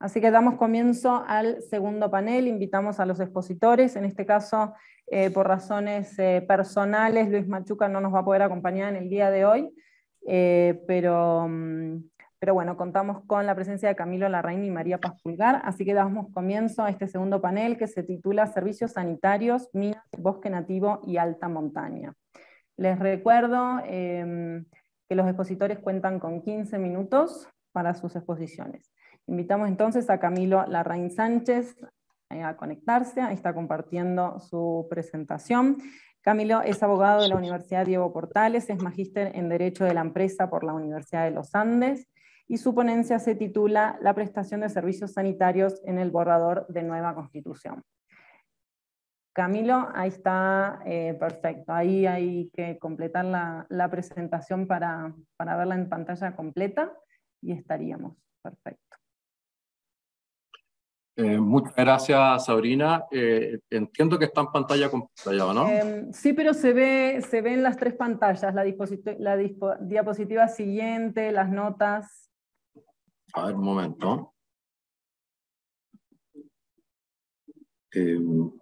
Así que damos comienzo al segundo panel, invitamos a los expositores, en este caso eh, por razones eh, personales Luis Machuca no nos va a poder acompañar en el día de hoy, eh, pero, mm, pero bueno, contamos con la presencia de Camilo Larraín y María Paz Pulgar, así que damos comienzo a este segundo panel que se titula Servicios Sanitarios, Minas, Bosque Nativo y Alta Montaña. Les recuerdo em, que los expositores cuentan con 15 minutos para sus exposiciones. Invitamos entonces a Camilo Larraín Sánchez eh, a conectarse, ahí está compartiendo su presentación. Camilo es abogado de la Universidad Diego Portales, es magíster en Derecho de la Empresa por la Universidad de los Andes y su ponencia se titula La prestación de servicios sanitarios en el borrador de nueva constitución. Camilo, ahí está, eh, perfecto. Ahí hay que completar la, presentación para, para verla en pantalla completa y estaríamos. Perfecto. Eh, muchas gracias, Sabrina. Eh, entiendo que está en pantalla completa, ¿no? Em, sí, pero se, ve, se ven las tres pantallas, la, diapositiva siguiente, las notas. A ver, un momento. Em,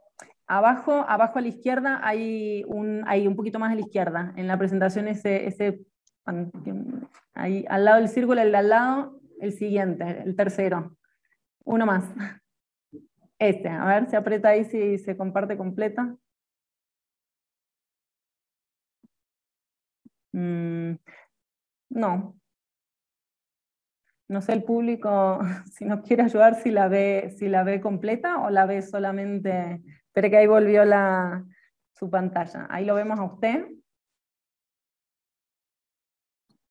abajo, abajo a la izquierda hay un, hay un poquito más a la izquierda. En la presentación ese, ese ahí, al lado del círculo, el al lado, el siguiente, el tercero. Uno más. Este, a ver, se aprieta ahí si se comparte completa. Mm, no. No sé el público si nos quiere ayudar si la ve, si la ve completa o la ve solamente. Espera que ahí volvió la, su pantalla. Ahí lo vemos a usted.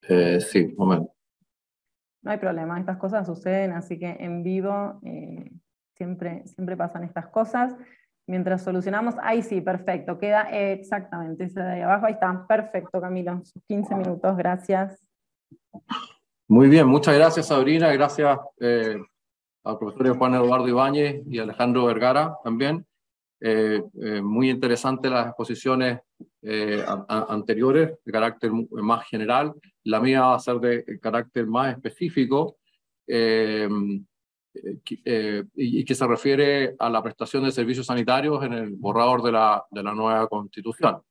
Eh, sí, un momento. No hay problema, estas cosas suceden, así que en vivo eh, Siempre, siempre pasan estas cosas. Mientras solucionamos, ahí sí, perfecto, queda exactamente ese de ahí abajo, ahí está, perfecto Camilo, 15 minutos, gracias. Muy bien, muchas gracias Sabrina, gracias eh, al profesor Juan Eduardo Ibáñez y Alejandro Vergara también. Eh, eh, muy interesante las exposiciones anteriores de carácter más general, la mía va a ser de carácter más específico. Eh, eh, y, que se refiere a la prestación de servicios sanitarios en el borrador de la, de la nueva constitución,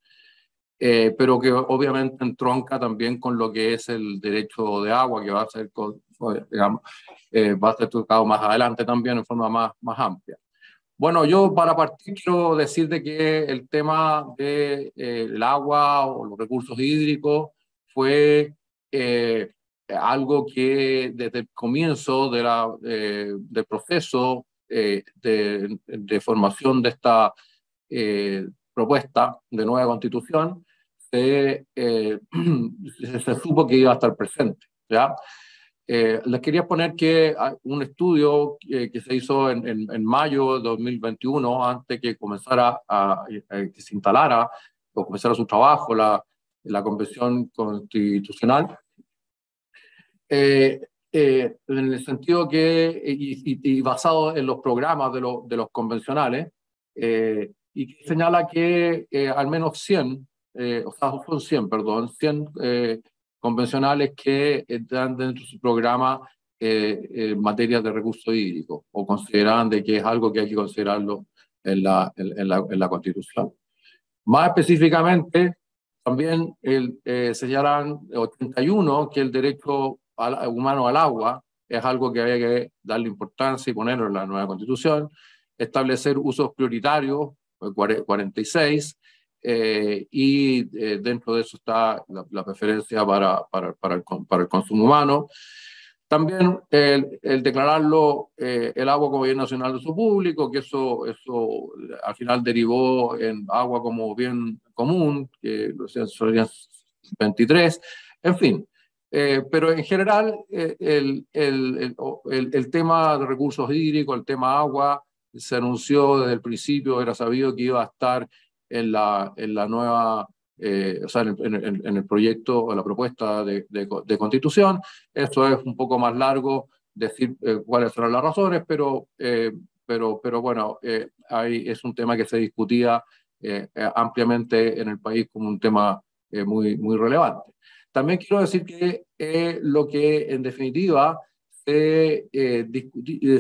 eh, pero que obviamente entronca también con lo que es el derecho de agua, que va a ser, pues, digamos, va a ser tocado más adelante también en forma más, más amplia. Bueno, yo para partir quiero decir de que el tema del de, agua o los recursos hídricos fue algo que desde el comienzo de eh, del proceso eh, de, formación de esta eh, propuesta de nueva constitución, se, supo que iba a estar presente. ¿ya? les quería poner que un estudio que, se hizo en, mayo de 2021, antes que comenzara a, que se instalara o comenzara su trabajo la, la Convención Constitucional, eh, eh, en el sentido que, eh, y, basado en los programas de, los de los convencionales, y que señala que al menos 100, o sea, son 100, perdón, 100 convencionales que dan dentro de su programa en materia de recurso hídrico, o consideran de que es algo que hay que considerarlo en la, en, la, en la Constitución. Más específicamente, también el, eh, señalan 81 que el derecho humano al agua es algo que había que darle importancia y ponerlo en la nueva constitución, establecer usos prioritarios, 46, eh, y eh, eh, dentro de eso está la, preferencia para, para, para, el, para, el, consumo humano. También el, declararlo el agua como bien nacional de uso público, que eso, eso al final derivó en agua como bien común, que 23, en fin. Eh, pero en general, eh, el, el, el, el, tema de recursos hídricos, el tema agua, se anunció desde el principio, era sabido que iba a estar en la, en la nueva, eh, o sea, en, en, el proyecto o la propuesta de, de, constitución. eso es un poco más largo decir cuáles serán las razones, pero, pero, pero bueno, ahí es un tema que se discutía ampliamente en el país como un tema muy, muy relevante. También quiero decir que lo que en definitiva eh,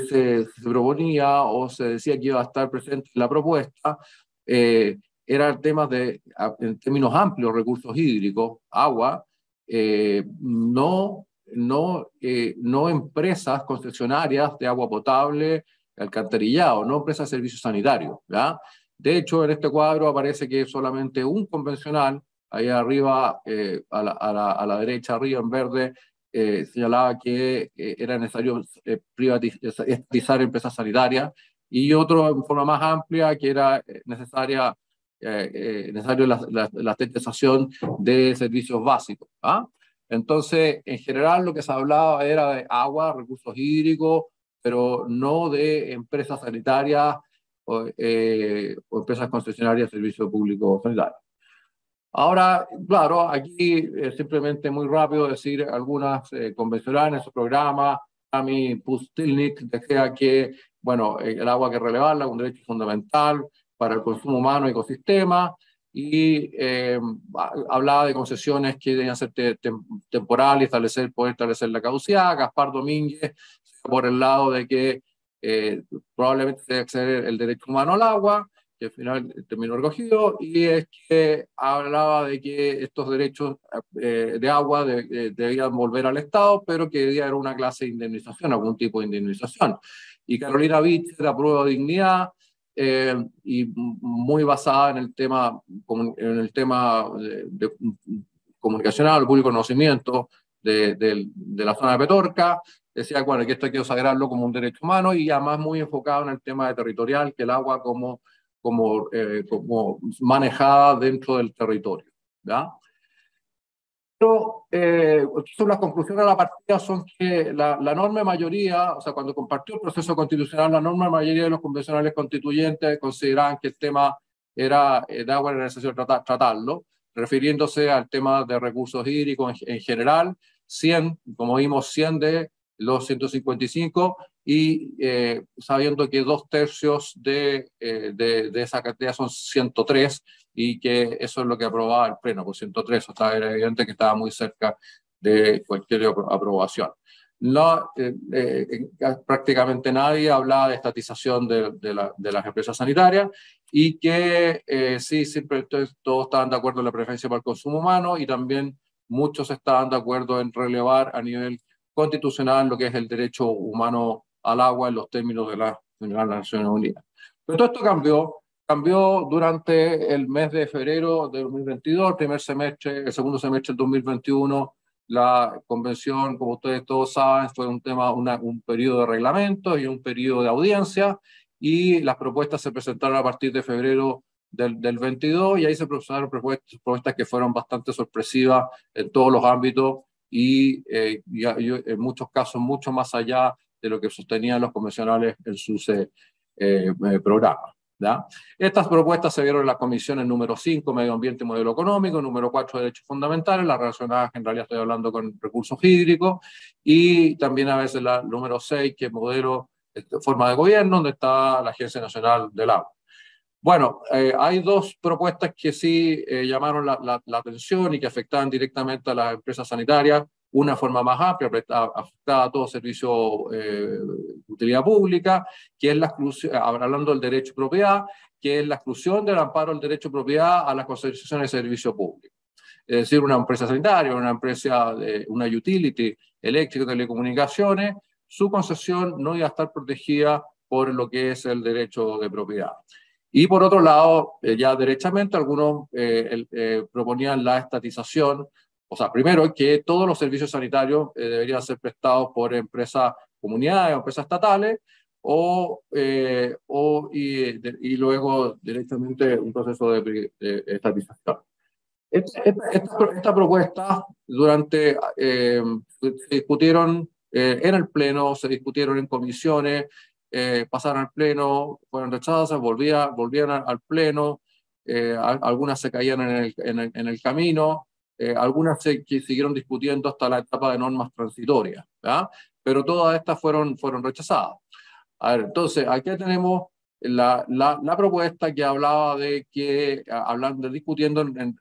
se, proponía o se decía que iba a estar presente en la propuesta eh, era el tema de, en términos amplios, recursos hídricos, agua, eh, no, no, no empresas concesionarias de agua potable, alcantarillado, no empresas de servicios sanitarios. De hecho, en este cuadro aparece que solamente un convencional ahí arriba, eh, a, la, derecha, arriba en verde, eh, señalaba que eh, era necesario privatizar empresas sanitarias y otro en forma más amplia que era necesaria, necesario la, la, de servicios básicos. ¿ah? Entonces, en general lo que se hablaba era de agua, recursos hídricos, pero no de empresas sanitarias o, o empresas concesionarias de servicios públicos sanitarios. Ahora, claro, aquí simplemente muy rápido decir algunas convenciones eh, convencionales en su programa. A mi Pustilnik decía que, bueno, eh, el agua que relevarla, un derecho fundamental para el consumo humano y ecosistema y eh, hablaba de concesiones que debían ser temporales, establecer, poder establecer la caducidad. Gaspar Domínguez, por el lado de que eh, probablemente debe acceder el derecho humano al agua, que al final eh, terminó recogido, y es que hablaba de que estos derechos eh, de agua eh, debían volver al Estado, pero que debía haber una clase de indemnización, algún tipo de indemnización. Y Carolina prueba de dignidad, y muy basada en el tema, en el tema de, mm, comunicacional, público conocimiento de, la zona de Petorca. Decía, bueno, que esto hay que sagrarlo como un derecho humano y además muy enfocado en el tema de territorial, que el agua como como, eh, como manejada dentro del territorio. ¿ya? Pero eh, las conclusiones de la partida son que la, enorme mayoría, o sea, cuando compartió el proceso constitucional, la enorme mayoría de los convencionales constituyentes consideraban que el tema era, eh, agua agua era necesario tratarlo, refiriéndose al tema de recursos hídricos en, en general, 100, como vimos, 100 de los 155 y eh, sabiendo que dos tercios de, eh, de, esa cantidad son 103 y que eso es lo que aprobaba el pleno, por pues 103, o era evidente que estaba muy cerca de cualquier aprobación. No, eh, prácticamente nadie hablaba de estatización de, de, de las empresas sanitarias y que sí, siempre todos estaban de acuerdo en la preferencia para el consumo humano y también muchos estaban de acuerdo en relevar a nivel constitucional lo que es el derecho humano al agua en los términos de, la, de Naciones Unidas. Pero todo esto cambió, cambió durante el mes de febrero de 2022, el primer semestre, el segundo semestre del 2021, la convención, como ustedes todos saben, fue un tema, un periodo de reglamento y un periodo de audiencia, y las propuestas se presentaron a partir de febrero del, 22, y ahí se presentaron propuestas, propuestas que fueron bastante sorpresivas en todos los ámbitos y, eh, y en muchos casos mucho más allá de lo que sostenían los convencionales en sus eh, eh, eh programas. Estas propuestas se vieron en las comisiones número 5, Medio Ambiente y Modelo Económico, número 4, Derechos Fundamentales, las relacionadas, en realidad estoy hablando con recursos hídricos, y también a veces la número 6, que es Modelo, este, Forma de Gobierno, donde está la Agencia Nacional del Agua. Bueno, eh, hay dos propuestas que sí llamaron la, la, atención y que afectaban directamente a las empresas sanitarias, una forma más amplia, pues, afectada a todo servicio eh, de utilidad pública, que es la exclusión, hablando del derecho de propiedad, que es la exclusión del amparo del derecho de propiedad a las concesiones de servicio público. Es decir, una empresa sanitaria, una empresa, de, una utility eléctrica, telecomunicaciones, su concesión no iba a estar protegida por lo que es el derecho de propiedad. Y por otro lado, eh, ya derechamente, algunos eh, proponían la estatización o sea, primero que todos los servicios sanitarios eh, deberían ser prestados por empresas comunidades o empresas estatales, o, eh, o y, luego directamente un proceso de, estatización. Esta, propuesta durante, eh, se discutieron en el Pleno, se discutieron en comisiones, pasaron al Pleno, fueron rechazadas, volvía, volvían al Pleno, algunas se caían en el, en el, en el camino, eh, algunas que siguieron discutiendo hasta la etapa de normas transitorias, ¿verdad? pero todas estas fueron, fueron rechazadas. entonces, aquí tenemos la, propuesta que hablaba de que, hablando, discutiendo en,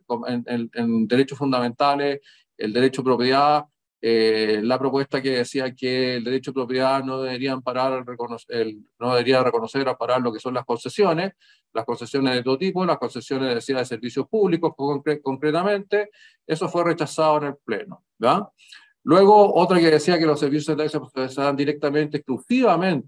en derechos fundamentales, el derecho a propiedad, eh, la propuesta que decía que el derecho de propiedad no, deberían parar no debería reconocer o parar lo que son las concesiones, las concesiones de todo tipo, las concesiones decía, de servicios públicos concretamente, eso fue rechazado en el Pleno. Luego, otra que decía que los servicios de taxa se procesaban directamente, exclusivamente,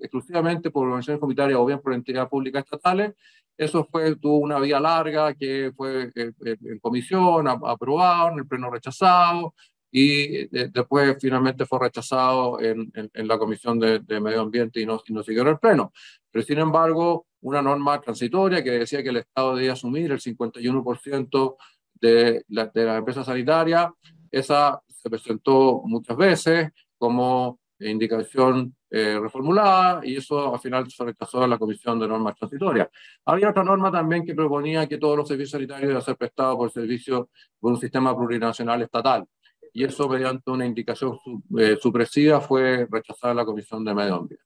exclusivamente por organizaciones comunitarias o bien por entidades públicas estatales, eso fue, tuvo una vía larga que fue eh, eh, en comisión, aprobado, en el pleno rechazado, y eh, después finalmente fue rechazado en, en, la Comisión de, Medio Ambiente y no, no siguió en el Pleno. Pero sin embargo, una norma transitoria que decía que el Estado debía asumir el 51% de la, de la empresa sanitaria, esa se presentó muchas veces como indicación eh, reformulada y eso al final se rechazó en la Comisión de Normas Transitorias. Había otra norma también que proponía que todos los servicios sanitarios debían ser prestados por, servicio, por un sistema plurinacional estatal y eso mediante una indicación eh, supresiva fue rechazada la Comisión de Medio Ambiente.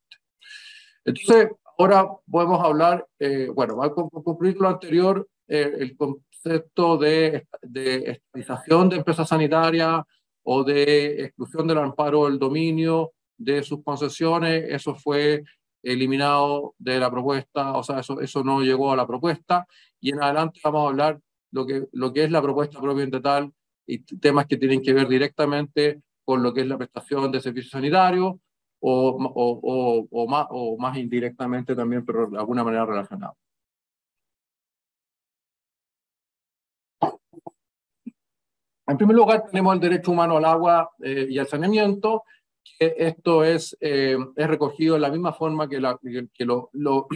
Entonces, ahora podemos hablar, eh, bueno, al concluir lo anterior, eh, el concepto de, estabilización de empresas sanitarias o de exclusión del amparo del dominio de sus concesiones, eso fue eliminado de la propuesta, o sea, eso, eso no llegó a la propuesta, y en adelante vamos a hablar lo que, lo que es la propuesta propiamente tal y temas que tienen que ver directamente con lo que es la prestación de servicios sanitarios o, o, más, o más indirectamente también, pero de alguna manera relacionado. En primer lugar, tenemos el derecho humano al agua eh, y al saneamiento, que esto es, eh, es recogido de la misma forma que, que lo, lo,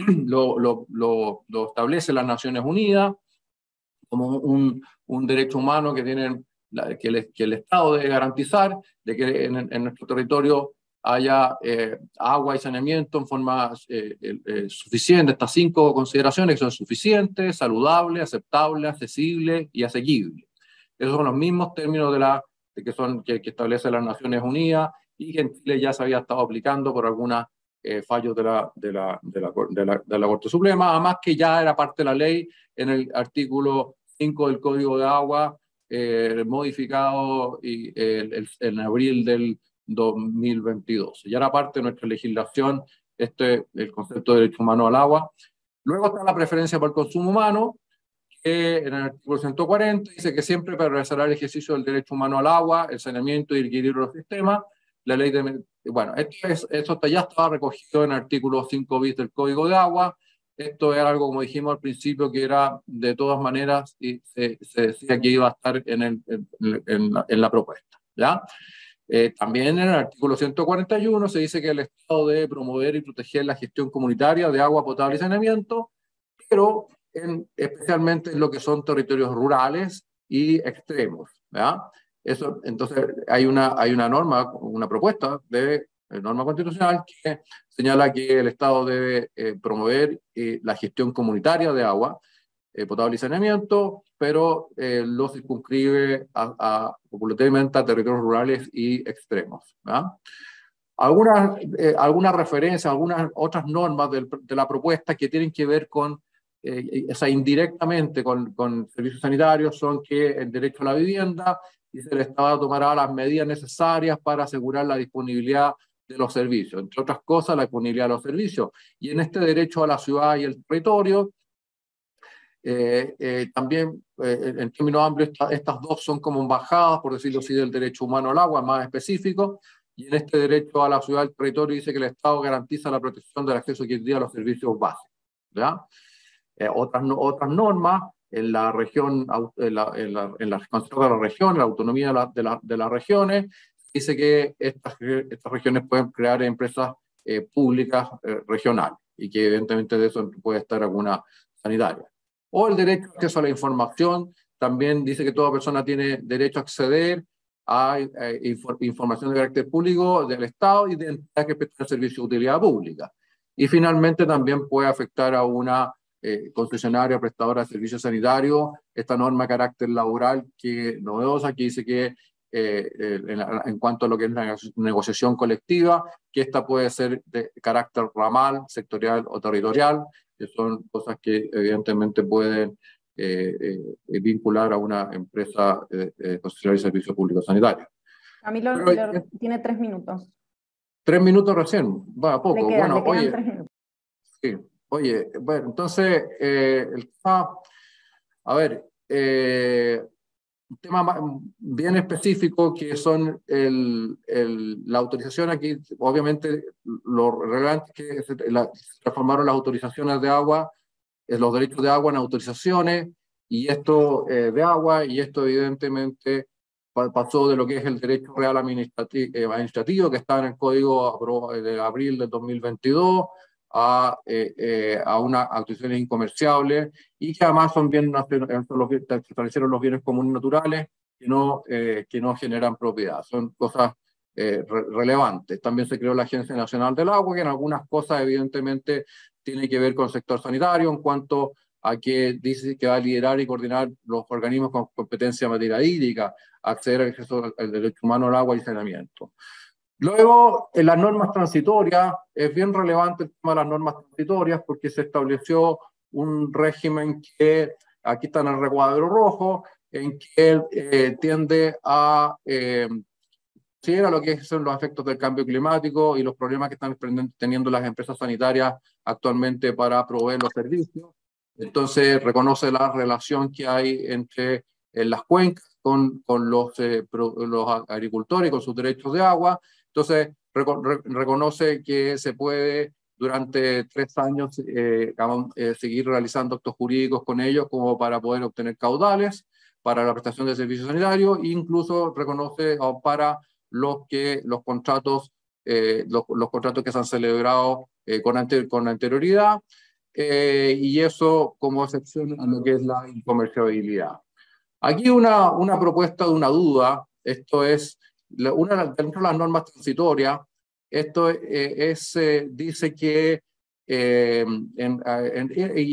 lo, lo, establece las Naciones Unidas, como un, un derecho humano que tienen que, el, Estado debe garantizar de que en, nuestro territorio haya eh, agua y saneamiento en forma eh, eh, suficiente. Estas cinco consideraciones son suficientes, saludable, aceptable, accesible y asequible. Esos son los mismos términos de la, de que, son, que, establece las Naciones Unidas y que en Chile ya se había estado aplicando por algunos fallos de la, de, la, de la, Corte Suprema, además que ya era parte de la ley en el artículo 5 del Código de Agua eh, modificado y, eh, en abril del 2022. Ya era parte de nuestra legislación este, el concepto de derecho humano al agua. Luego está la preferencia por el consumo humano, que en el artículo 140 dice que siempre para realizar el ejercicio del derecho humano al agua, el saneamiento y el equilibrio del sistema, la ley Bueno, esto es, eso ya estaba recogido en el artículo 5 bis del Código de Agua, esto era algo, como dijimos al principio, que era de todas maneras y se, decía que iba a estar en, el, en, la, propuesta. ¿ya? Eh, también en el artículo 141 se dice que el Estado debe promover y proteger la gestión comunitaria de agua potable y saneamiento, pero en, especialmente en lo que son territorios rurales y extremos. ¿ya? Eso, entonces, hay una, hay una norma, una propuesta de eh, norma constitucional que señala que el Estado debe eh, promover eh, la gestión comunitaria de agua potable y saneamiento, pero lo circunscribe a, a, territorios rurales y extremos. Algunas, algunas referencias, algunas otras normas de la propuesta que tienen que ver con, o indirectamente con, servicios sanitarios son que el derecho a la vivienda y el Estado tomará las medidas necesarias para asegurar la disponibilidad de los servicios, entre otras cosas la disponibilidad de los servicios. Y en este derecho a la ciudad y el territorio, eh, eh, también eh, en términos amplios estas dos son como embajadas, por decirlo así, del derecho humano al agua, más específico, y en este derecho a la ciudad y el territorio dice que el Estado garantiza la protección del acceso que a los servicios básicos. otras, otras normas en la región, en la, en la, la, región, la autonomía de, de las regiones, dice que estas, estas regiones pueden crear empresas eh, públicas eh, regionales y que evidentemente de eso puede estar alguna sanitaria. O el derecho acceso a la información, también dice que toda persona tiene derecho a acceder a, eh, información de carácter público del Estado y de entidades que prestan servicio de utilidad pública. Y finalmente también puede afectar a una concesionaria prestadora de servicios sanitarios, esta norma de carácter laboral que novedosa que dice que eh, en, cuanto a lo que es la negociación colectiva, que esta puede ser de carácter ramal, sectorial o territorial, que son cosas que evidentemente pueden eh, eh, vincular a una empresa posterior de servicio público sanitario. A mí lo, tiene tres minutos. Tres minutos recién, va a poco. bueno, oye, sí, oye, bueno, entonces, el, ah, a ver, eh, un tema bien específico que son el, la autorización. Aquí, obviamente, lo relevante es que se, transformaron las autorizaciones de agua, eh, los derechos de agua en autorizaciones, y esto eh, de agua, y esto evidentemente pasó de lo que es el derecho real eh, administrativo, que está en el código de abril del 2022 a, eh, eh a unas incomerciables y que además son bien, eh, establecieron los bienes comunes naturales que no, eh, que no generan propiedad. Son cosas relevantes. También se creó la Agencia Nacional del Agua, que en algunas cosas evidentemente tiene que ver con el sector sanitario en cuanto a que dice que va a liderar y coordinar los organismos con competencia en materia hídrica, acceder al derecho humano al agua y saneamiento. Luego, en las normas transitorias, es bien relevante el tema de las normas transitorias porque se estableció un régimen que, aquí está en el recuadro rojo, en que eh, tiende a eh, a lo que son los efectos del cambio climático y los problemas que están teniendo las empresas sanitarias actualmente para proveer los servicios. Entonces, reconoce la relación que hay entre eh, las cuencas con, eh, los, agricultores y los agricultores, con sus derechos de agua, entonces, reconoce que se puede durante tres años eh, eh, seguir realizando actos jurídicos con ellos como para poder obtener caudales para la prestación de servicios sanitarios e incluso reconoce para los que los contratos eh, los, contratos que se han celebrado con, anterioridad y eso como excepción a lo que es la incomerciabilidad. Aquí una, una propuesta de una duda, esto es una, dentro de las normas transitorias, esto eh, es, eh, dice que eh, en,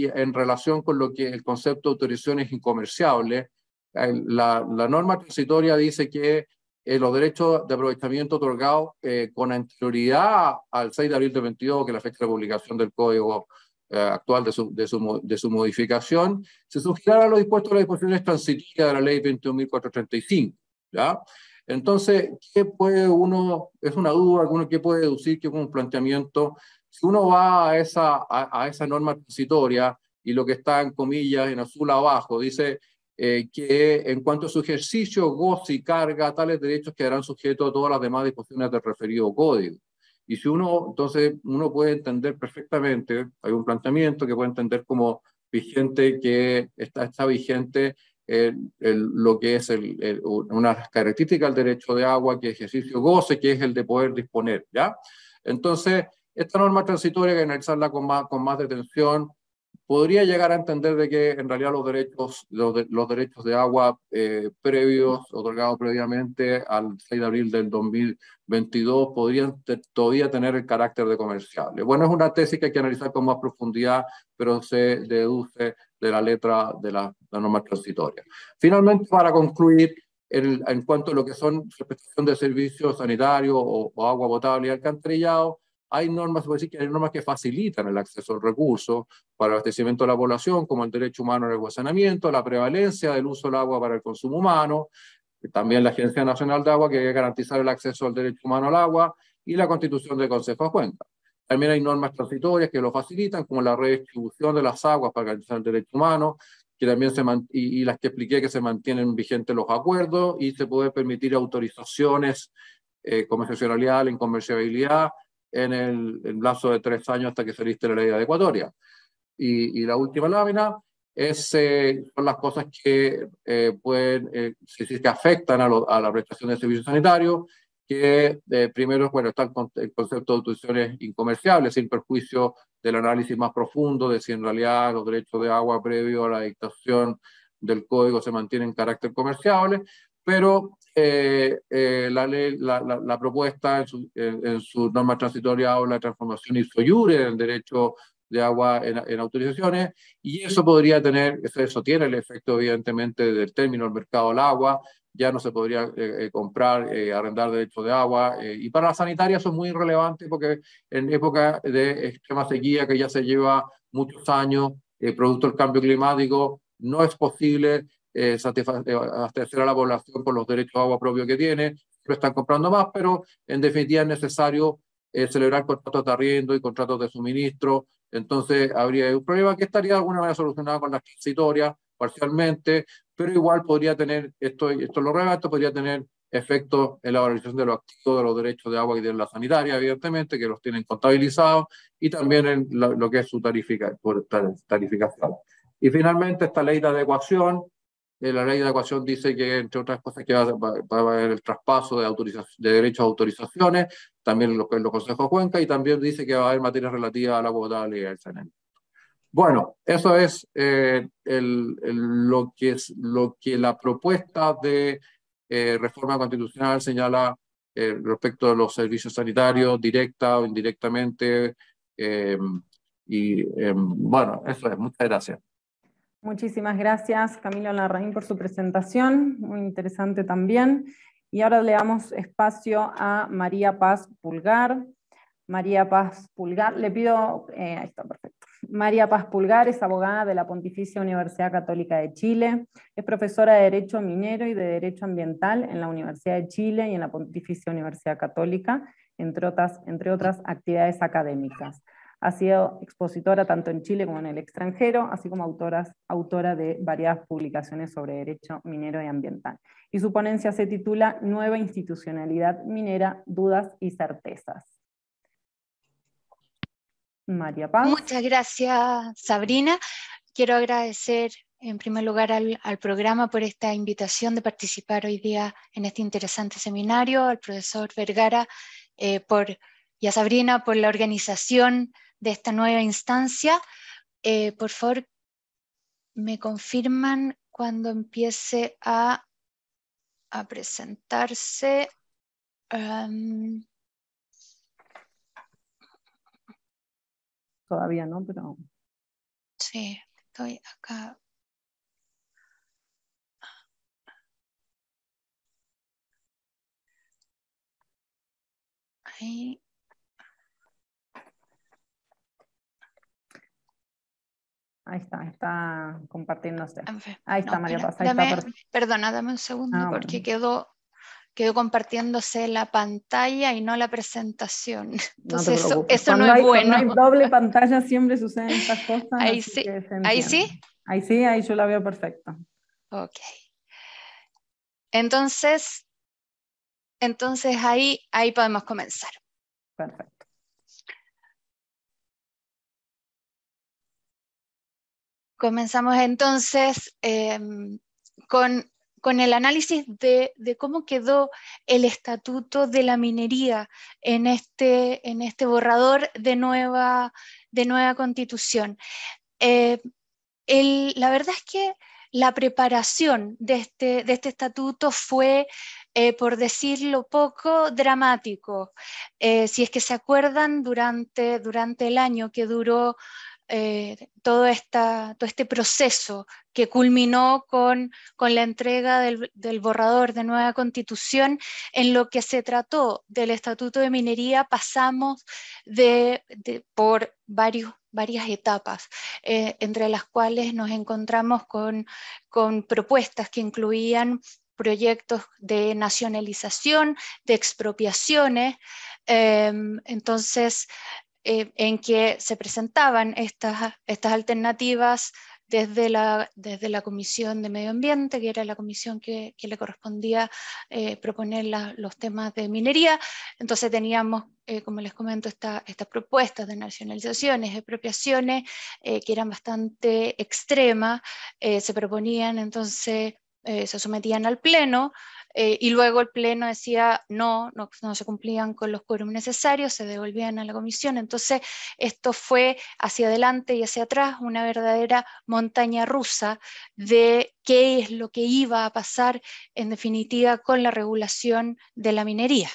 en, relación con lo que el concepto de autorizaciones incomerciables, la, la, norma transitoria dice que los derechos de aprovechamiento otorgados con anterioridad al 6 de abril de 22, que es la fecha de publicación del código actual de su, de, su, de su, modificación, se sujetarán a los dispuestos a las disposiciones transitorias de la ley 21.435. ¿ya? Entonces, ¿qué puede uno, es una duda, alguno que puede deducir que como un planteamiento, si uno va a esa, a, esa norma transitoria y lo que está en comillas en azul abajo, dice eh, que en cuanto a su ejercicio, goce y carga, tales derechos quedarán sujetos a todas las demás disposiciones del referido código. Y si uno, entonces, uno puede entender perfectamente, hay un planteamiento que puede entender como vigente, que está, está vigente lo que es el, una característica del derecho de agua, que ejercicio goce, que es el de poder disponer, ¿ya? Entonces, esta norma transitoria, que analizarla con más, con más detención, podría llegar a entender de que en realidad los derechos, los, de, los derechos de agua eh, previos, otorgados previamente al 6 de abril del 2022, podrían todavía tener el carácter de comerciales. Bueno, es una tesis que hay que analizar con más profundidad, pero se deduce de la letra de la, norma transitoria. Finalmente, para concluir, en cuanto a lo que son prestación de servicios sanitarios o, agua potable y alcantarillado, hay normas, que normas que facilitan el acceso al recurso para el abastecimiento de la población, como el derecho humano al agua saneamiento, la prevalencia del uso del agua para el consumo humano, también la Agencia Nacional de Agua que garantiza el acceso al derecho humano al agua y la constitución del Consejo de Cuentas. También hay normas transitorias que lo facilitan, como la redistribución de las aguas para garantizar el derecho humano, que también se y, las que expliqué que se mantienen vigentes los acuerdos y se puede permitir autorizaciones eh, en la en el, plazo de tres años hasta que se liste la ley adecuatoria. Y, y la última lámina es, eh, son las cosas que eh, pueden, eh, que afectan a, a la prestación de servicios sanitarios que eh, primero, bueno, está el concepto de autorizaciones incomerciables, sin perjuicio del análisis más profundo de si en realidad los derechos de agua previo a la dictación del código se mantienen en carácter comerciable, pero eh, eh, la, la, propuesta en su, en su, norma transitoria o la transformación y soyure del derecho de agua en, autorizaciones, y eso podría tener, eso, tiene el efecto evidentemente del término el mercado del agua, ya no se podría eh, eh, comprar, eh, arrendar derechos de agua. y para la sanitaria son muy relevantes porque en época de extrema sequía que ya se lleva muchos años, producto del cambio climático, no es posible satisfacer a la población por los derechos de agua propios que tiene, lo están comprando más, pero en definitiva es necesario celebrar contratos de arriendo y contratos de suministro. Entonces habría un problema que estaría alguna manera solucionado con las transitorias parcialmente, pero igual podría tener, esto, esto lo reba, esto podría tener efecto en la valorización de los activos, de los derechos de agua y de la sanitaria, evidentemente, que los tienen contabilizados, y también en lo que es su tarificación. Y finalmente, esta ley de adecuación, eh, la ley de adecuación dice que, entre otras cosas, que va, a haber el traspaso de, de derechos a autorizaciones, también los, los consejos Cuenca, y también dice que va a haber materias relativas a agua potable y al saneamiento. Bueno, eso es eh, lo, que es, lo que la propuesta de eh, reforma constitucional señala eh, respecto a los servicios sanitarios, directa o indirectamente. Em, y em, bueno, eso es. Muchas gracias. Muchísimas gracias, Camilo Larraín, por su presentación. Muy interesante también. Y ahora le damos espacio a María Paz Pulgar. María Paz Pulgar, le pido. ahí está, perfecto. María Paz Pulgar es abogada de la Pontificia Universidad Católica de Chile, es profesora de Derecho Minero y de Derecho Ambiental en la Universidad de Chile y en la Pontificia Universidad Católica, entre otras, actividades académicas. Ha sido expositora tanto en Chile como en el extranjero, así como autora de varias publicaciones sobre derecho minero y ambiental. Y su ponencia se titula Nueva institucionalidad minera, dudas y certezas. María Muchas gracias, Sabrina. Quiero agradecer en primer lugar al, programa por esta invitación de participar hoy día en este interesante seminario, al profesor Vergara eh, por, y a Sabrina por la organización de esta nueva instancia. Eh, por favor, me confirman cuando empiece a, a presentarse. todavía no, pero. Sí, estoy acá. Ahí. Ahí está, está compartiéndose. Ahí está, María Paz. Ahí dame, perdona, dame un segundo ah, porque quedó quedó compartiéndose la pantalla y no la presentación. Entonces eso, no es bueno. Hay doble pantalla siempre suceden estas cosas. Ahí sí. Ahí sí. Ahí sí, ahí yo la veo perfecta. Ok. Entonces, entonces ahí, ahí podemos comenzar. Perfecto. Comenzamos entonces em, con con el análisis de, cómo quedó el estatuto de la minería en este, en este borrador de nueva, de nueva constitución. Eh, la verdad es que la preparación de este, de este estatuto fue, eh, por decirlo poco, dramático. Eh, si es que se acuerdan, durante, durante el año que duró eh, todo, esta, todo este proceso que culminó con, con la entrega del, borrador de nueva constitución, en lo que se trató del Estatuto de Minería pasamos de, por varios, varias etapas, eh, entre las cuales nos encontramos con, con propuestas que incluían proyectos de nacionalización, de expropiaciones. Em, entonces, eh, en que se presentaban estas, alternativas desde la, desde Comisión de Medio Ambiente, que era la comisión que, le correspondía eh, proponer los temas de minería. Entonces teníamos, eh, como les comento, estas propuestas de nacionalizaciones, expropiaciones, eh, que eran bastante extremas, se proponían entonces... se sometían al Pleno, eh, y luego el Pleno decía no, no, se cumplían con los quórum necesarios, se devolvían a la comisión. Entonces, esto fue hacia adelante y hacia atrás una verdadera montaña rusa de qué es lo que iba a pasar, en definitiva, con la regulación de la minería.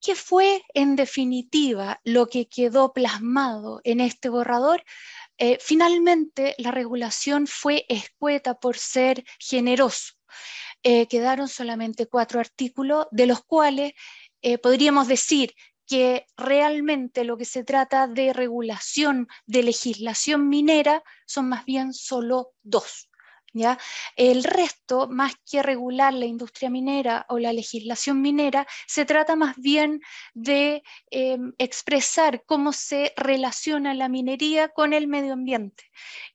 ¿Qué fue, en definitiva, lo que quedó plasmado en este borrador? Eh, finalmente, la regulación fue escueta por ser generoso. Eh, quedaron solamente cuatro artículos, de los cuales eh, podríamos decir que realmente lo que se trata de regulación de legislación minera son más bien solo dos. ¿ya? El resto, más que regular la industria minera o la legislación minera, se trata más bien de eh, expresar cómo se relaciona la minería con el medio ambiente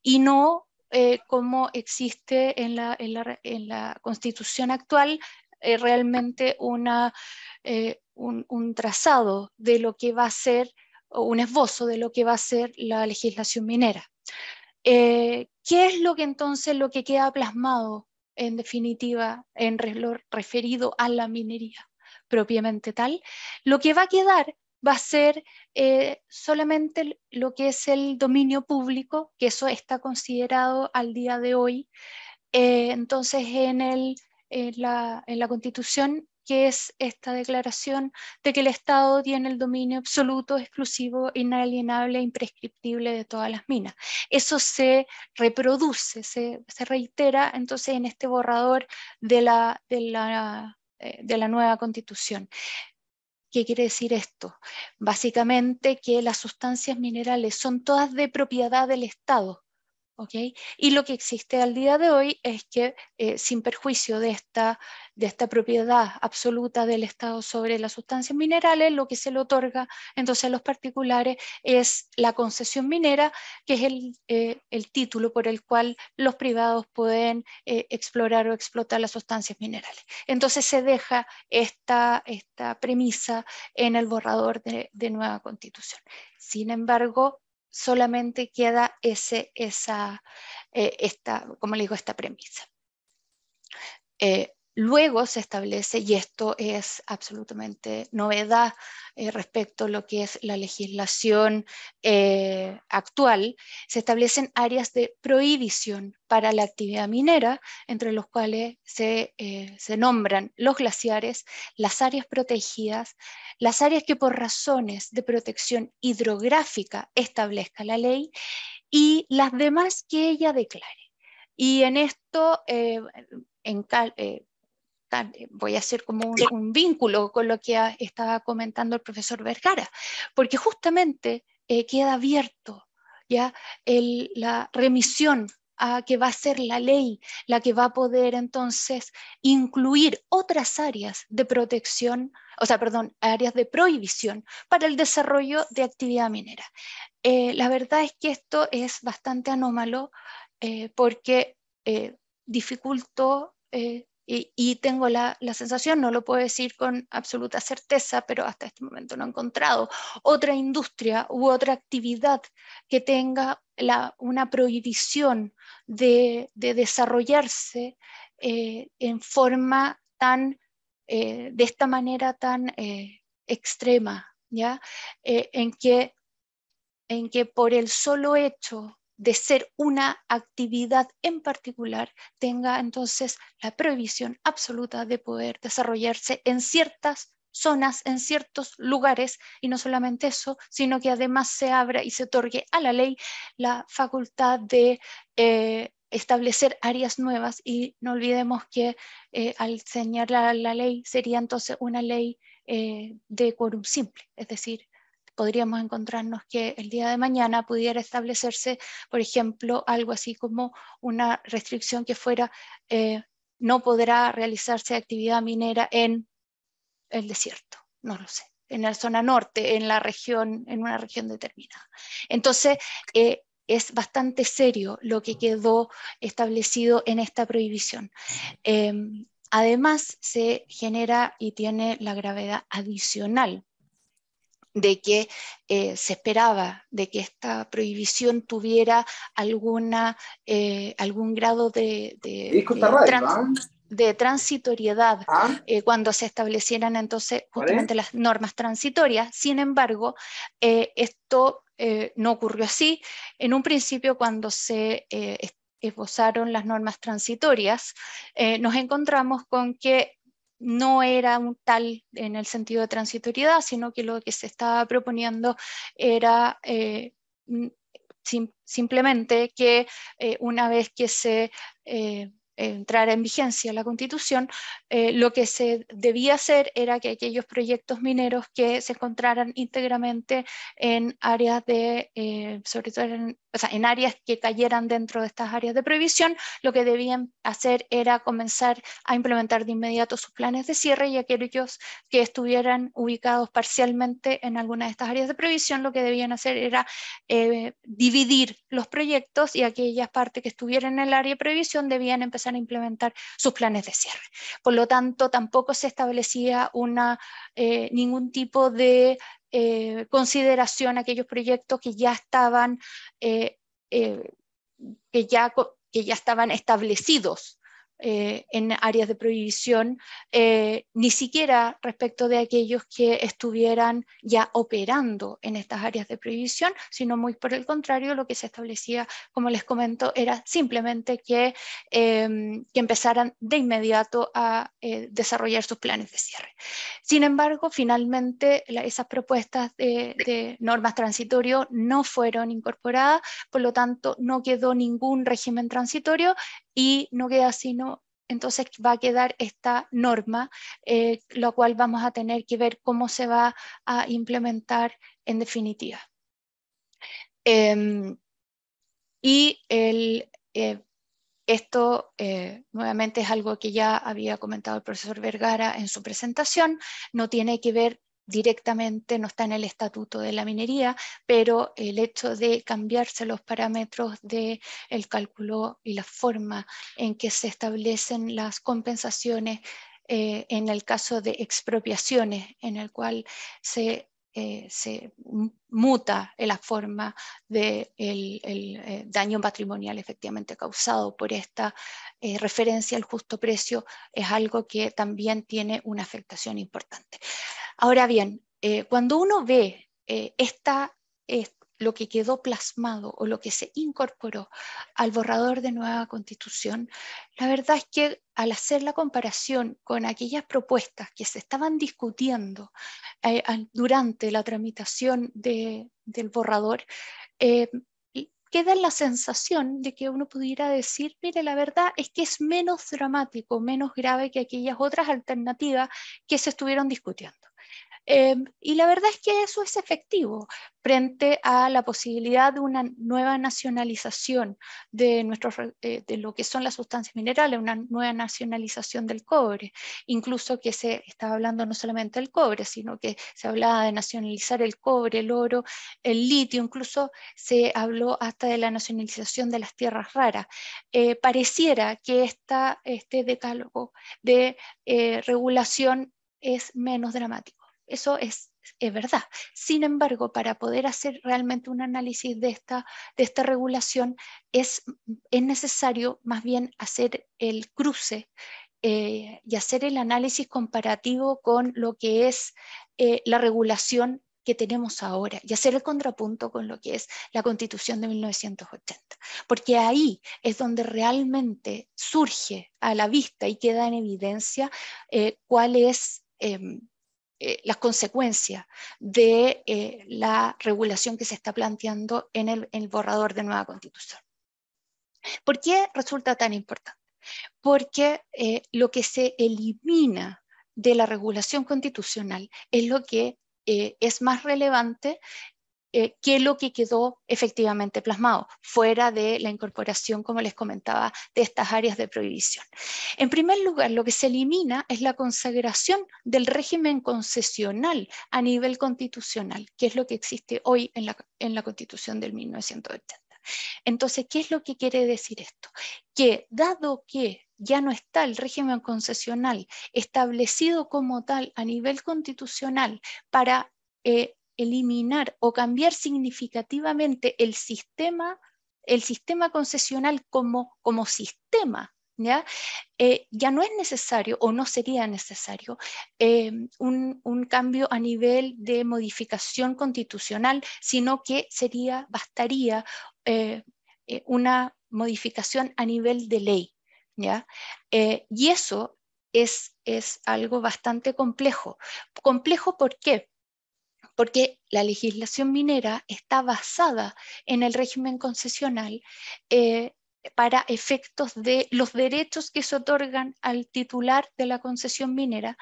y no eh, cómo como existe en la, constitución actual eh, realmente eh, un, un, trazado de lo que va a ser, o un esbozo de lo que va a ser la legislación minera. ¿Qué es lo que entonces lo que queda plasmado en definitiva en lo referido a la minería propiamente tal? Lo que va a quedar va a ser eh, solamente lo que es el dominio público, que eso está considerado al día de hoy. Eh, entonces, en, el, la, Constitución, que es esta declaración de que el Estado tiene el dominio absoluto, exclusivo, inalienable e imprescriptible de todas las minas. Eso se reproduce, se, reitera entonces en este borrador de la, de la, eh, de la nueva constitución. ¿Qué quiere decir esto? Básicamente que las sustancias minerales son todas de propiedad del Estado. Y lo que existe al día de hoy es que, eh, sin perjuicio de esta, de esta propiedad absoluta del Estado sobre las sustancias minerales, lo que se le otorga entonces a los particulares es la concesión minera, que es el, eh, título por el cual los privados pueden eh, explorar o explotar las sustancias minerales. Entonces se deja esta, premisa en el borrador de, de nueva constitución. Sin embargo, solamente queda ese, esa, eh, esta, como le digo, esta premisa. Eh, Luego se establece, y esto es absolutamente novedad eh, respecto a lo que es la legislación eh, actual, se establecen áreas de prohibición para la actividad minera, entre los cuales eh, se, nombran los glaciares, las áreas protegidas, las áreas que por razones de protección hidrográfica establezca la ley y las demás que ella declare. Y en esto... En voy a hacer como un, vínculo con lo que estaba comentando el profesor Vergara, porque justamente eh, queda abierto ya la remisión a que va a ser la ley la que va a poder entonces incluir otras áreas de protección, o sea, perdón, áreas de prohibición para el desarrollo de actividad minera. Eh, la verdad es que esto es bastante anómalo eh, porque dificultó y, tengo la, sensación, no lo puedo decir con absoluta certeza, pero hasta este momento no he encontrado otra industria u otra actividad que tenga una prohibición de, desarrollarse eh, en forma tan, eh, de esta manera tan eh, extrema, ¿ya? en, que, en que por el solo hecho de ser una actividad en particular tenga entonces la prohibición absoluta de poder desarrollarse en ciertas zonas, en ciertos lugares, y no solamente eso, sino que además se abra y se otorgue a la ley la facultad de eh, establecer áreas nuevas y no olvidemos que eh, al señalar la ley sería entonces una ley eh, de quórum simple, es decir, podríamos encontrarnos que el día de mañana pudiera establecerse, por ejemplo, algo así como una restricción que fuera eh, no podrá realizarse actividad minera en el desierto, no lo sé, en la zona norte, en la región, en una región determinada. Entonces, eh, es bastante serio lo que quedó establecido en esta prohibición. Em, además, se genera y tiene la gravedad adicional de que eh, se esperaba de que esta prohibición tuviera alguna, eh, algún grado de, de, ¿ah? transitoriedad ¿Ah? eh, cuando se establecieran entonces justamente las normas transitorias. Sin embargo, esto no ocurrió así. En un principio, cuando se esbozaron las normas transitorias, nos encontramos con que no era un tal en el sentido de transitoriedad, sino que lo que se estaba proponiendo era eh, simplemente que eh, una vez que se eh, entrar en vigencia la constitución, eh, lo que se debía hacer era que aquellos proyectos mineros que se encontraran íntegramente en áreas de, eh, sobre todo en, áreas que cayeran dentro de estas áreas de prohibición, lo que debían hacer era comenzar a implementar de inmediato sus planes de cierre y aquellos que estuvieran ubicados parcialmente en alguna de estas áreas de prohibición, lo que debían hacer era eh, dividir los proyectos y aquellas partes que estuvieran en el área de prohibición debían empezar a implementar sus planes de cierre. Por lo tanto, tampoco se establecía eh, ningún tipo de eh, consideración a aquellos proyectos que ya estaban, eh, que ya estaban establecidos eh, en áreas de prohibición, eh, ni siquiera respecto de aquellos que estuvieran ya operando en estas áreas de prohibición, sino muy por el contrario, lo que se establecía, como les comento, era simplemente que, em, que empezaran de inmediato a eh, desarrollar sus planes de cierre. Sin embargo, finalmente esas propuestas de, de normas transitorias no fueron incorporadas, por lo tanto no quedó ningún régimen transitorio y no queda sino entonces va a quedar esta norma, eh, lo cual vamos a tener que ver cómo se va a implementar en definitiva. Em, y eh, esto eh, nuevamente es algo que ya había comentado el profesor Vergara en su presentación, no tiene que ver directamente no está en el estatuto de la minería, pero el hecho de cambiarse los parámetros del el cálculo y la forma en que se establecen las compensaciones eh, en el caso de expropiaciones, en el cual se eh, muta en la forma del de el, eh, daño patrimonial efectivamente causado por esta referencia al justo precio, es algo que también tiene una afectación importante. Ahora bien, eh, cuando uno ve eh, esta, eh, lo que quedó plasmado o lo que se incorporó al borrador de nueva constitución, la verdad es que al hacer la comparación con aquellas propuestas que se estaban discutiendo durante la tramitación del borrador, queda la sensación de que uno pudiera decir, mire, la verdad es que es menos dramático, menos grave que aquellas otras alternativas que se estuvieron discutiendo. Em, y la verdad es que eso es efectivo frente a la posibilidad de una nueva nacionalización de, nuestros, eh, de lo que son las sustancias minerales, una nueva nacionalización del cobre. Incluso que se estaba hablando no solamente del cobre, sino que se hablaba de nacionalizar el cobre, el oro, el litio, incluso se habló hasta de la nacionalización de las tierras raras. Eh, pareciera que este decálogo de eh, regulación es menos dramático. Eso es, verdad. Sin embargo, para poder hacer realmente un análisis de esta, de esta regulación, es, necesario más bien hacer el cruce eh, y hacer el análisis comparativo con lo que es eh, la regulación que tenemos ahora y hacer el contrapunto con lo que es la constitución de 1980, porque ahí es donde realmente surge a la vista y queda en evidencia eh, cuál es em, eh, las consecuencias de eh, la regulación que se está planteando en el, borrador de nueva constitución. ¿Por qué resulta tan importante? Porque eh, lo que se elimina de la regulación constitucional es lo que es más relevante eh, qué es lo que quedó efectivamente plasmado, fuera de la incorporación, como les comentaba, de estas áreas de prohibición. En primer lugar, lo que se elimina es la consagración del régimen concesional a nivel constitucional, que es lo que existe hoy en la, Constitución del 1980. Entonces, ¿qué es lo que quiere decir esto? Que dado que ya no está el régimen concesional establecido como tal a nivel constitucional para eh, eliminar o cambiar significativamente el sistema, el sistema concesional como, como sistema. ¿ya? Eh, ¿ya? no es necesario o no sería necesario em, un, cambio a nivel de modificación constitucional, sino que sería, bastaría eh, eh, una modificación a nivel de ley. ¿ya? y eso es, es, algo bastante complejo. Complejo ¿por qué? porque la legislación minera está basada en el régimen concesional eh, para efectos de los derechos que se otorgan al titular de la concesión minera.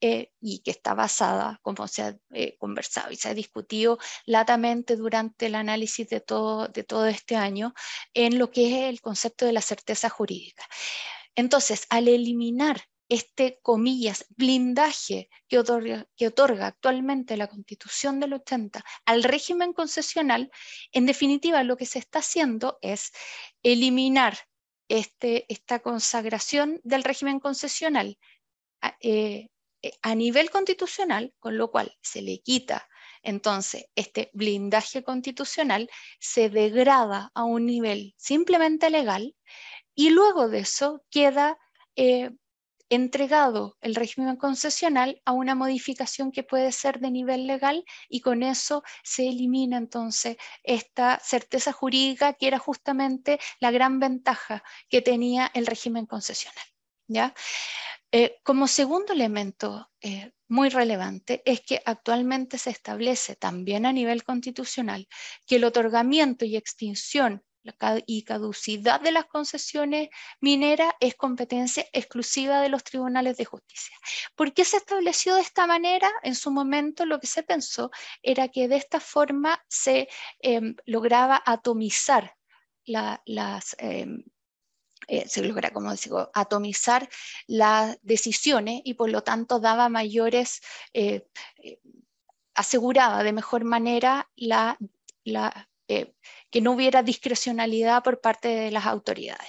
Eh, y que está basada, como se ha eh, conversado y se ha discutido latamente durante el análisis de todo este año, en lo que es el concepto de la certeza jurídica. Entonces, al eliminar este, comillas, blindaje que otorga, actualmente la Constitución del 80 al régimen concesional, en definitiva lo que se está haciendo es eliminar este, esta consagración del régimen concesional eh, eh, a nivel constitucional, con lo cual se le quita entonces, este blindaje constitucional se degrada a un nivel simplemente legal y luego de eso queda eh, entregado el régimen concesional a una modificación que puede ser de nivel legal y con eso se elimina entonces esta certeza jurídica que era justamente la gran ventaja que tenía el régimen concesional. ¿ya? Eh, como segundo elemento eh, muy relevante es que actualmente se establece también a nivel constitucional que el otorgamiento y extinción y caducidad de las concesiones mineras es competencia exclusiva de los tribunales de justicia. ¿Por qué se estableció de esta manera? En su momento lo que se pensó era que de esta forma se lograba atomizar las... decisiones y por lo tanto daba mayores, eh, eh, aseguraba de mejor manera la, la eh, que no hubiera discrecionalidad por parte de las autoridades.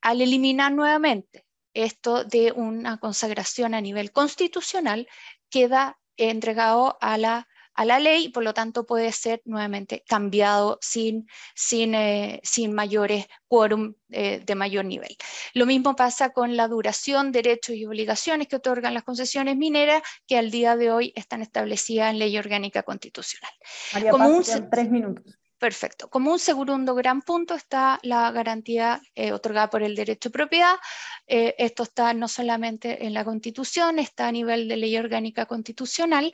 Al eliminar nuevamente esto de una consagración a nivel constitucional, queda entregado a la, a la ley y por lo tanto puede ser nuevamente cambiado sin, sin, eh, sin mayores quórum eh, de mayor nivel. Lo mismo pasa con la duración, derechos y obligaciones que otorgan las concesiones mineras que al día de hoy están establecidas en ley orgánica constitucional. Como tres minutos. Perfecto. Como un segundo gran punto está la garantía eh, otorgada por el derecho de propiedad. Eh, esto está no solamente en la Constitución, está a nivel de ley orgánica constitucional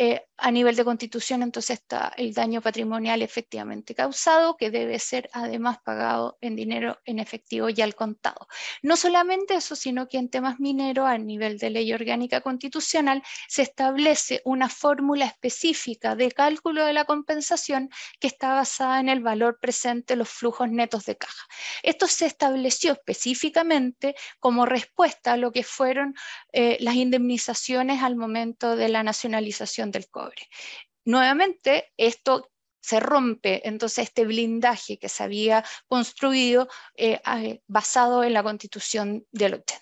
eh, a nivel de constitución, entonces está el daño patrimonial efectivamente causado, que debe ser además pagado en dinero en efectivo y al contado. No solamente eso, sino que en temas mineros, a nivel de ley orgánica constitucional, se establece una fórmula específica de cálculo de la compensación que está basada en el valor presente de los flujos netos de caja. Esto se estableció específicamente como respuesta a lo que fueron eh, las indemnizaciones al momento de la nacionalización del cobre. Nuevamente, esto se rompe entonces este blindaje que se había construido eh, basado en la constitución del 80.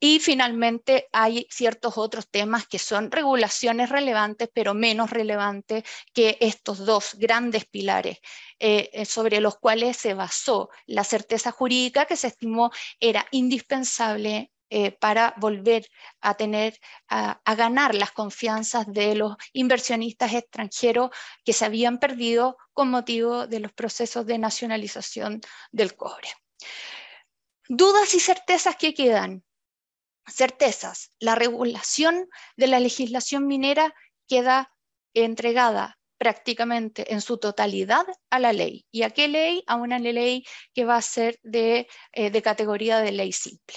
Y finalmente hay ciertos otros temas que son regulaciones relevantes, pero menos relevantes que estos dos grandes pilares eh, eh, sobre los cuales se basó la certeza jurídica que se estimó era indispensable eh, para volver a tener, a, ganar las confianzas de los inversionistas extranjeros que se habían perdido con motivo de los procesos de nacionalización del cobre. Dudas y certezas que quedan. Certezas, la regulación de la legislación minera queda entregada prácticamente en su totalidad a la ley. ¿Y a qué ley? A una ley que va a ser de eh, categoría de ley simple.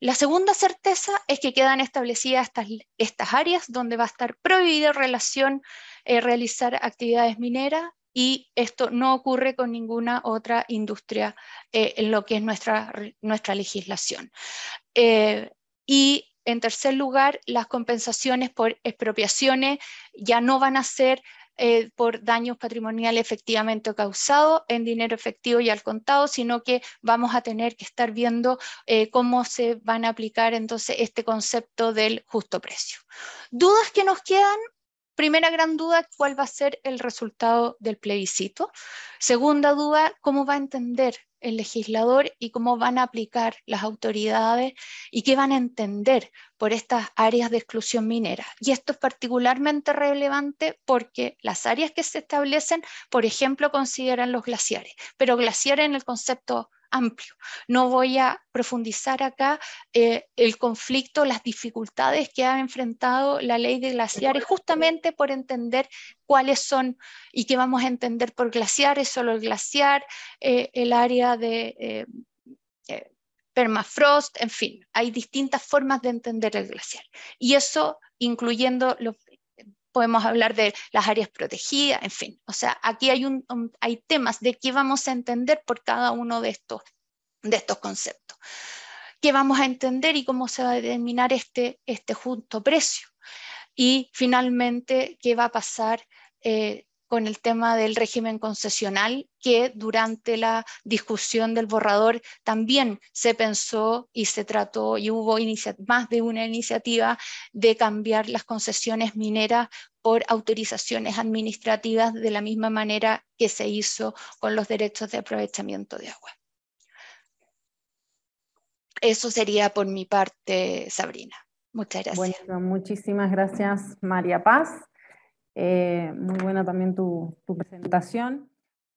La segunda certeza es que quedan establecidas estas, estas áreas donde va a estar prohibida relación eh, realizar actividades mineras y esto no ocurre con ninguna otra industria eh, en lo que es nuestra, nuestra legislación. Eh, y en tercer lugar, las compensaciones por expropiaciones ya no van a ser eh, por daños patrimoniales efectivamente causados en dinero efectivo y al contado, sino que vamos a tener que estar viendo eh, cómo se van a aplicar entonces este concepto del justo precio. ¿Dudas que nos quedan? Primera gran duda, ¿cuál va a ser el resultado del plebiscito? Segunda duda, ¿cómo va a entender el legislador y cómo van a aplicar las autoridades y qué van a entender por estas áreas de exclusión minera. Y esto es particularmente relevante porque las áreas que se establecen, por ejemplo, consideran los glaciares, pero glaciares en el concepto amplio. No voy a profundizar acá eh, el conflicto, las dificultades que ha enfrentado la ley de glaciares, justamente por entender cuáles son y qué vamos a entender por glaciares, solo el glaciar, eh, el área de eh, permafrost, en fin, hay distintas formas de entender el glaciar. Y eso incluyendo los podemos hablar de las áreas protegidas, en fin. O sea, aquí hay, hay temas de qué vamos a entender por cada uno de estos, de estos conceptos. ¿Qué vamos a entender y cómo se va a determinar este, este junto precio? Y finalmente, ¿qué va a pasar? Eh, con el tema del régimen concesional, que durante la discusión del borrador también se pensó y se trató y hubo más de una iniciativa de cambiar las concesiones mineras por autorizaciones administrativas de la misma manera que se hizo con los derechos de aprovechamiento de agua. Eso sería por mi parte, Sabrina. Muchas gracias. Bueno, muchísimas gracias, María Paz. Eh, muy buena también tu presentación.